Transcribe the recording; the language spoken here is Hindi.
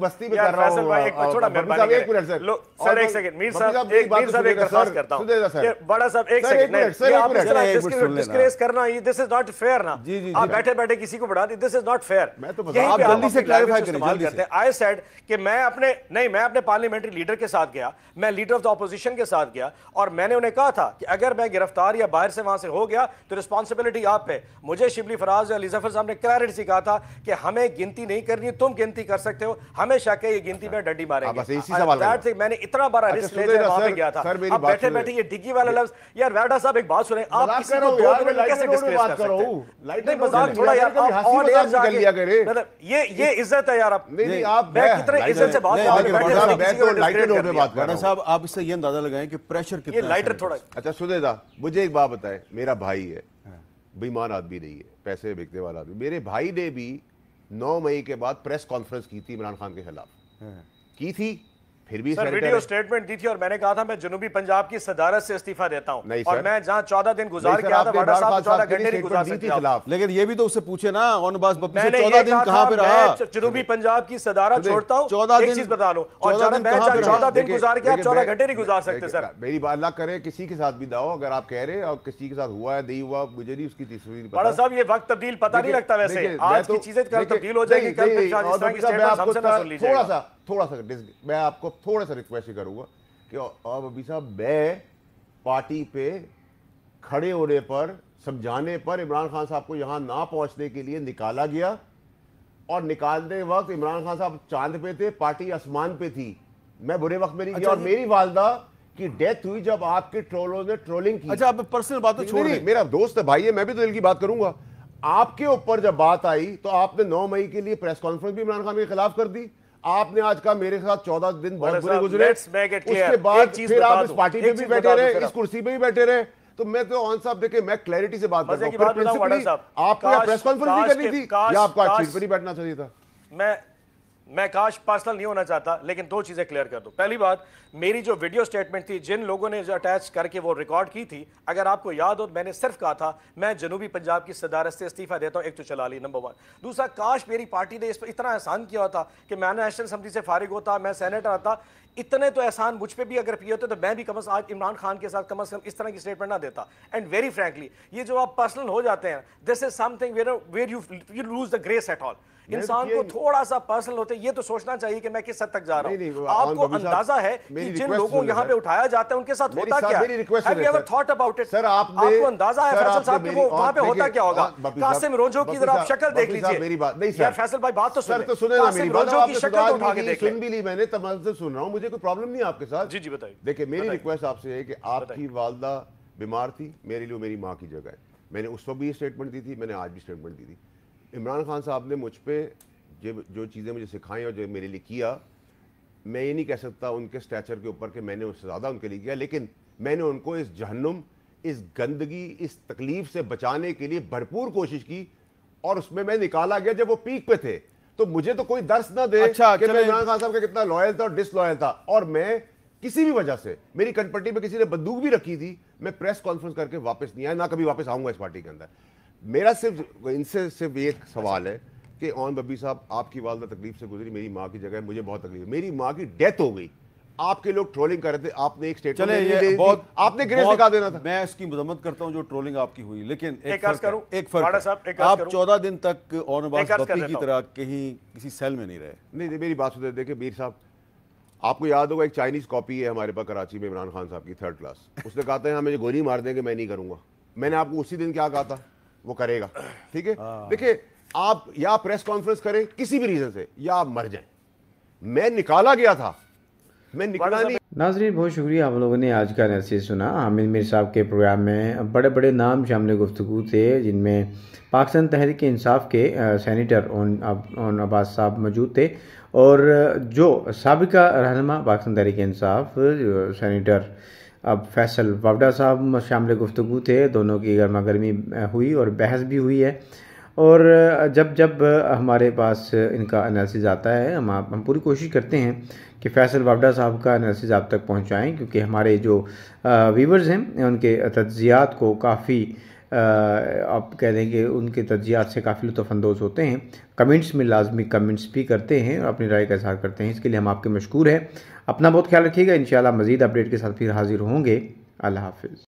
बस्ती में कर रहा हूं एक मेहरबानी एक मिनट सर सर एक सेकंड मीर साहब एक मीर साहब एक दरखास्त करता हूं बड़ा साहब एक सेकंड नहीं आप इस तरह डिस्क्रेस करना ये दिस इज नॉट फेयर ना आप बैठे बैठे किसी को बढ़ा दी दिस इज नॉट फेयर मैं तो आप जल्दी से जल्दी से आई सेड कि मैं अपने नहीं मैं अपने पार्लियामेंट्री लीडर के साथ गया मैं लीडर ऑफ द अपोजिशन के साथ गया और मैंने उन्हें कहा था कि अगर मैं गिरफ्तार या बाहर से वहां से हो गया तो रिस्पांसिबिलिटी आप पे मुझे शिबली फराज और जफर साहब ने क्लैरिटी से कहा था कि हमें गिनती नहीं करनी तुम गिनती कर सकते हो हमेशा के ये गिनती में डंडी मारे हाँ, मैंने इतना बड़ा रिस्क अच्छा, लेते गया था बैठे बैठे ये डिग्गी वाला लफ्ज यार वैडा साहब एक बात सुने आप मतलब ये ये इज्जत है यार आप कितने इज्जत से बात लाइटर इससे ये अंदाजा कि प्रेशर कितना लाइटर थोड़ा अच्छा सुदेदा मुझे एक बात बताए मेरा भाई है बेईमान आदमी नहीं है पैसे बेचने वाला आदमी मेरे भाई ने भी 9 मई के बाद प्रेस कॉन्फ्रेंस की थी इमरान खान के खिलाफ हाँ। की थी फिर भी सर वीडियो स्टेटमेंट दी थी और मैंने कहा था मैं जनूबी पंजाब की सदारत से इस्तीफा देता हूं और मैं जहां चौदह दिन गुजार किया था वाडा साहब चौदह घंटे नहीं गुजार सकते खिलाफ लेकिन ये भी तो उससे पूछे ना अनबाज बस से चौदह दिन कहाँ पे रहा जनूबी पंजाब की सदारत छोड़ता हूँ चौदह दिन बता लो और चौदह दिन गुजार किया चौदह घंटे नहीं गुजार सकते सर मेरी बात ना करे किसी के साथ भी दाओ अगर आप कह रहे और किसी के साथ हुआ है नहीं हुआ मुझे नहीं उसकी तस्वीर बड़ा साहब ये वक्त तब्दील पता नहीं लगता वैसे आज की तो- चीजें तो कल तब्दील हो जाएगी कल थोड़ा सा थोड़ा सा मैं आपको थोड़ा सा रिक्वेस्ट ही करूँगा कि अब अभी साहब मैं पार्टी पे खड़े होने पर समझाने पर इमरान खान साहब को यहाँ ना पहुँचने के लिए निकाला गया और निकालते वक्त इमरान खान साहब चांद पे थे पार्टी आसमान पे थी मैं बुरे वक्त में नहीं अच्छा और मेरी वालदा की डेथ हुई जब आपके ट्रोलों ने ट्रोलिंग की अच्छा आप पर्सनल बात तो छोड़ मेरा दोस्त है भाई है मैं भी तो दिल की बात करूंगा आपके ऊपर जब बात आई तो आपने 9 मई के लिए प्रेस कॉन्फ्रेंस भी इमरान खान के खिलाफ कर दी आपने आज का मेरे साथ चौदह दिन बहुत बुरे गुजरे उसके बाद फिर आप इस पार्टी में भी बैठे रहे इस कुर्सी पे भी बैठे रहे तो मैं तो ऑन साहब देखे मैं क्लैरिटी से बात कर रहा हूँ आपको प्रेस कॉन्फ्रेंस भी करनी थी या आपको आज चीज पर ही बैठना चाहिए था मैं मैं काश पर्सनल नहीं होना चाहता लेकिन दो चीज़ें क्लियर कर दो पहली बात मेरी जो वीडियो स्टेटमेंट थी जिन लोगों ने जो अटैच करके वो रिकॉर्ड की थी अगर आपको याद हो मैंने सिर्फ कहा था मैं जनूबी पंजाब की सदारत से इस्तीफा देता हूं एक तो चला ली नंबर वन दूसरा काश मेरी पार्टी ने इस पर इतना एहसान किया होता कि मैं नेशनल असम्बली से फारिग होता मैं सैनेटर आता इतने तो एहसान मुझ पर भी अगर पिए होते तो मैं भी कम अज आज इमरान खान के साथ कम अज कम इस तरह की स्टेटमेंट ना देता एंड वेरी फ्रेंकली ये जो आप पर्सनल हो जाते हैं this is something where you lose the grace at all इंसान को थोड़ा सा पर्सनल होते सोचे तो ये तो सोचना चाहिए कि मैं किस हद तक जा रहा हूँ आपको अंदाजा है कि जिन लोगों यहाँ पे उठाया जाता है उनके साथ होता क्या है आपको अंदाजा है फैसल साहब की वो वहाँ पे होता क्या होगा कासिम रोजो की जरा आप शक्ल देख लीजिए मेरी बात नहीं सर फैसल भाई बात तो सर तो सुने रोजो की शक्ल उठा के देख सुन भी ली मैंने तमाम से सुन रहा हूँ मुझे कोई प्रॉब्लम नहीं आपके साथ जी जी बताइए देखिए मेरी रिक्वेस्ट आपसे है कि आपकी वालदा बीमार थी मेरे लिए मेरी माँ की जगह है मैंने उस वक्त भी स्टेटमेंट दी थी मैंने आज भी स्टेटमेंट दी थी इमरान खान साहब ने मुझ पर जो जो चीज़ें मुझे सिखाई और जो मेरे लिए किया मैं ये नहीं कह सकता उनके स्टैचर के ऊपर कि मैंने उससे ज़्यादा उनके लिए किया लेकिन मैंने उनको इस जहन्नुम इस गंदगी इस तकलीफ से बचाने के लिए भरपूर कोशिश की और उसमें मैं निकाला गया जब वो पीक पे थे तो मुझे तो कोई दर्श ना दे अच्छा, कि मैं इमरान खान साहब का कितना लॉयल था और डिसलॉयल था और मैं किसी भी वजह से मेरी कटपट्टी में किसी ने बंदूक भी रखी थी मैं प्रेस कॉन्फ्रेंस करके वापस नहीं आया ना कभी वापस आऊंगा इस पार्टी के अंदर मेरा सिर्फ इनसे सिर्फ एक सवाल है कि ओन बब्बी साहब आपकी वालदा तकलीफ से गुजरी मेरी माँ की जगह मुझे बहुत तकलीफ मेरी माँ की डेथ हो गई आपके लोग ट्रोलिंग कर रहे थे आपने एक स्टेटमेंट चले ये बहुत आपने ग्रेस निकाल देना था मैं इसकी मजम्मत करता हूं जो ट्रोलिंग आपकी हुई लेकिन एक, एक फर्क करूं एक फर्क आप चौदह दिन तक और बत्ती की तरह कहीं किसी सेल में नहीं रहे नहीं मेरी बात सुधर देखे मीर साहब आपको याद होगा एक चाइनीज कॉपी है हमारे पास कराची में इमरान खान साहब की थर्ड क्लास उसने कहा था हमें गोली मार देंगे मैं नहीं करूंगा मैंने आपको उसी दिन क्या कहा था वो करेगा ठीक है हाँ। देखिये आप या प्रेस कॉन्फ्रेंस करें किसी भी रीजन से या आप मर जाए मैं निकाला गया था मैं निकाला नहीं नाजरीन बहुत शुक्रिया आप लोगों ने आज का नैसे सुना हामिद मीर साहब के प्रोग्राम में बड़े बड़े नाम शामिल गुफ्तु थे जिनमें पाकिस्तान तहरीक इंसाफ के सैनिटर ओन ओन अब्बास साहब मौजूद थे और जो सबका रहनमा पाकिस्तान तहरीक इंसाफ सैनिटर अब फैसल वावडा साहब शामिल गुफ्तु थे दोनों की गर्मा गर्मी हुई और बहस भी हुई है और जब जब हमारे पास इनका एनालिसिस आता है हम आप हम पूरी कोशिश करते हैं कि फैसल बाबडा साहब का एनालिसिस आप तक पहुँचाएँ क्योंकि हमारे जो व्यूवर्स हैं उनके तज्जियात को काफ़ी आप कह दें कि उनके तजियात से काफ़ी लुफानंदोज होते हैं कमेंट्स में लाजमी कमेंट्स भी करते हैं और अपनी राय का इजहार करते हैं इसके लिए हम आपके मशहूर हैं अपना बहुत ख्याल रखिएगा इन मज़ीद अपडेट के साथ फिर हाजिर होंगे अल्लाह हाफिज़